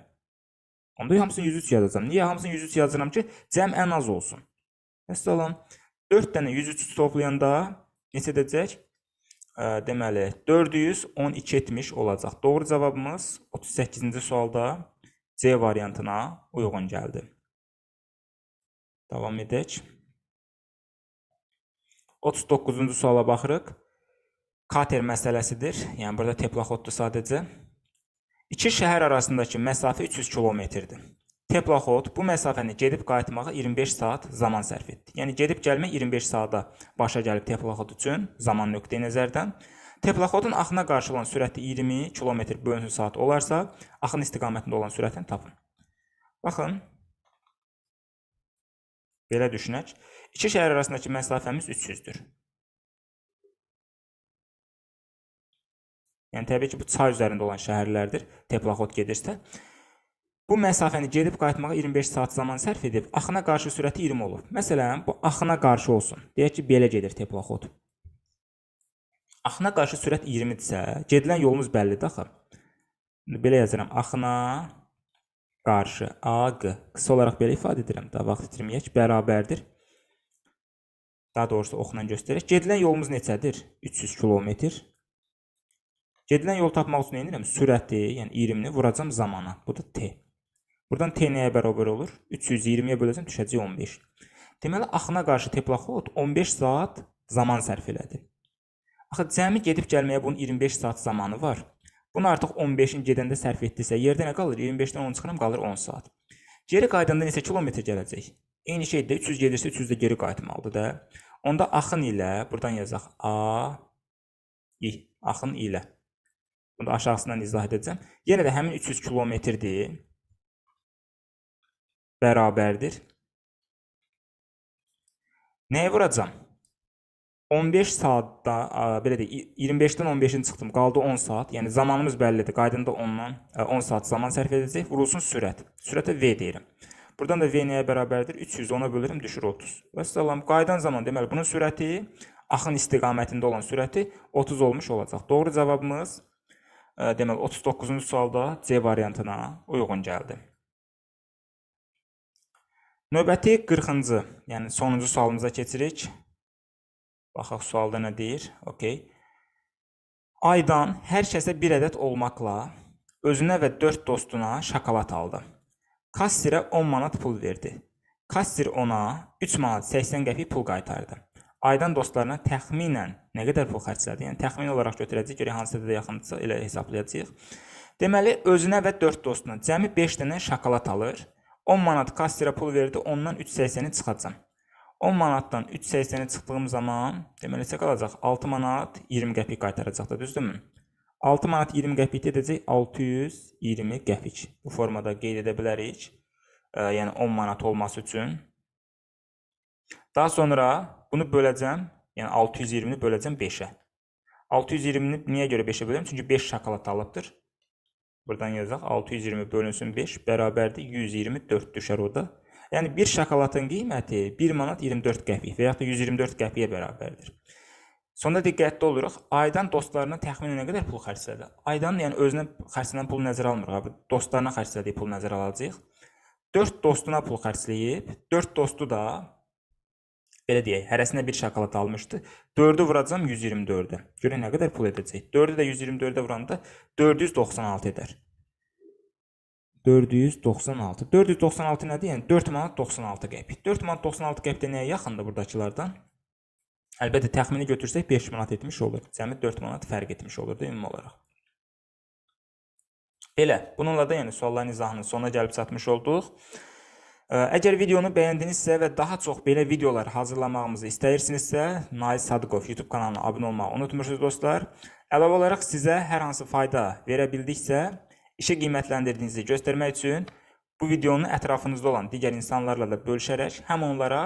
Onda hamısını 103 yazacağam. Niyə hamısını 103 yazıram ki, cəm ən az olsun. Məsələn, 4 dənə 103 toplayanda neçə edəcək? Ə, deməli, 412 etmiş olacaq. Doğru cavabımız 38-ci sualda C variantına uyğun gəldi. Davam edək. 39-cu suala baxırıq. Kater məsələsidir. Yəni burada teplaxoddur sadəcə. İki şəhər arasındakı məsafə 300 kilometrdir. Teplaxod bu məsafəni gedib qayıtmağa 25 saat zaman sərf etdi. Yəni gedib gəlmək 25 saata başa gəlib teplaxod üçün zaman nöqteyi nəzərdən. Teplaxodun axına qarşı olan sürəti 20 km bölünsün saat olarsa, axın istiqamətində olan sürətini tapın. Baxın, belə düşünək, iki şəhər arasındakı məsafəmiz 300-dür. Yəni, təbii ki, bu çay üzərində olan şəhərlərdir, teplaxod gedirsə. Bu məsafəni gedib qayıtmağa 25 saat zaman sərf edib, axına qarşı sürəti 20 olub. Məsələn, bu axına qarşı olsun. Deyək ki, belə gedir teplaxod. Axına qarşı sürət 20-dirsə, gedilən yolumuz bəllidir axı. Belə yazıram. Axına qarşı aq qısa olaraq belə ifadə edirəm. Da vaxt itirməyək bərabərdir. Daha doğrusu oxla göstərək. Gedilən yolumuz neçədir? 300 kilometr. Gedilən yol tapmaq üçün edirəm sürəti, yəni 20-ni vuracam zamana. Bu da t. Buradan t nəyə bərabər olur? 320-yə böləcəm düşəcək 15. Deməli axına qarşı teplahod 15 saat zaman sərf elədi. Axı cəmi gedib gəlməyə bunun 25 saat zamanı var. Bunu artıq 15-in gedəndə sərf etdisə, yerdə nə qalır? 25-dən 10 çıxıram, qalır 10 saat. Geri qayıdanda neçə kilometr gələcək? Eyni şeydə 300 gedirsə 300 də geri qayıtmalıdır da. Onda axın ilə burdan yazaq A i axın ilə. Bunu aşağısından izah edəcəm. Yenə də həmin 300 kilometrdir. Bərabərdir. Nəyə vuracağam? 15 saatda e, belə deyək 25-dən 15-ə çıxdım. Qaldı 10 saat. Yəni zamanımız bəllidir. Qaydında 10-dan 10 e, saat zaman sərf edəcək. Vurulsun sürət. Sürətə V deyirəm. Burdan da V nəyə bərabərdir? 300 ona bölürəm, düşür 30. Və salam, qaydan zaman deməli bunun sürəti axın istiqamətində olan sürəti 30 olmuş olacaq. Doğru cavabımız e, deməli 39-cu sualda C variantına uyğun gəldi. Növbəti 40-cı, yəni sonuncu sualımıza keçirik. Baxaq sualda nə deyir? Okay. Aydan hər kəsə bir ədəd olmaqla özünə və 4 dostuna şokolad aldı. Kasserə 10 manat pul verdi. Kasser ona 3 manat 80 qəpik pul qaytardı. Aydan dostlarına təxminən nə qədər pul xərclədi? Yəni təxmin olaraq götürəcəyik, görə hansı da yaxındsa elə hesablayacağıq. Deməli, özünə və 4 dostuna cəmi 5 dənə şokolad alır. 10 manat kasserə pul verdi, ondan 3.80-i çıxacam. 10 manatdan 3 80-ə çıxdığım zaman, deməli neçə qalacaq? 6 manat 20 qəpik qaytaracaq da, düzdürmü? 6 manat 20 qəpikdə edəcək 620 qəpik. Bu formada qeyd edə bilərik. E, yəni 10 manat olması üçün. Daha sonra bunu böləcəm. Yəni 620-ni böləcəm 5-ə. 620-ni niyə görə 5-ə bölürəm? Çünki 5 şokolad alıbdır. Buradan yazacaq 620 bölünsün 5 bərabərdir 124 düşər o da. Yəni bir şokoladın qiyməti 1 manat 24 qəpik və ya da 124 qəpiyə bərabərdir. Sonda diqqətli oluruq. Aydan dostlarına təxminən nə qədər pul xərclədi? Aydan yəni özünə xərclənən pul nəzərə almırıq abi. Dostlarına xərclədiyi pul nəzərə alacağıq. 4 dostuna pul xərcləyib, 4 dostu da belə deyək, hərəsinə bir şokolad almışdı. 4-ü vuracam 124-ə. Görə nə qədər pul edəcək? 4-ü də 124-ə vuranda 496 edər. 496. 496 nədir? Yəni 4 manat 96 qəpik. 4 manat 96 qəpik də nəyə yaxındır burdakılardan? Əlbəttə təxmini götürsək 5 manat etmiş olur. Cəmi 4 manat fərq etmiş olur da ümumi olaraq. Belə, bununla da yəni sualların izahının sonuna gəlib çatmış olduq. Əgər videonu bəyəndinizsə və daha çox belə videolar hazırlamağımızı istəyirsinizsə, Nail Sadıqov YouTube kanalına abunə olmağı unutmursunuz dostlar. Əlavə olaraq sizə hər hansı fayda verə bildiksə, işi qiymətləndirdiyinizi göstərmək üçün bu videonu ətrafınızda olan digər insanlarla da bölüşərək həm onlara,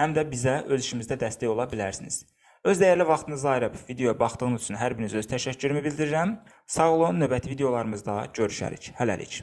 həm də bizə öz işimizdə dəstək ola bilərsiniz. Öz dəyərli vaxtınızı ayırıb videoya baxdığınız üçün hər birinizə öz təşəkkürümü bildirirəm. Sağ olun, növbəti videolarımızda görüşərik. Hələlik.